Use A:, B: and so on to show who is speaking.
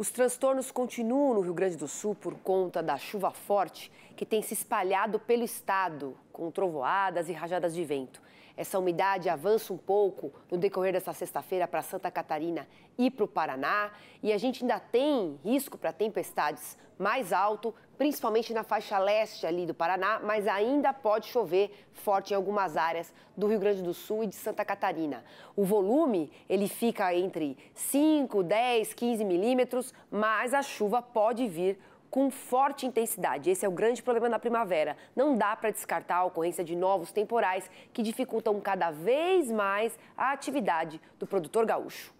A: Os transtornos continuam no Rio Grande do Sul por conta da chuva forte que tem se espalhado pelo estado com trovoadas e rajadas de vento. Essa umidade avança um pouco no decorrer dessa sexta-feira para Santa Catarina e para o Paraná. E a gente ainda tem risco para tempestades mais alto, principalmente na faixa leste ali do Paraná, mas ainda pode chover forte em algumas áreas do Rio Grande do Sul e de Santa Catarina. O volume, ele fica entre 5, 10, 15 milímetros, mas a chuva pode vir com forte intensidade. Esse é o grande problema da primavera. Não dá para descartar a ocorrência de novos temporais que dificultam cada vez mais a atividade do produtor gaúcho.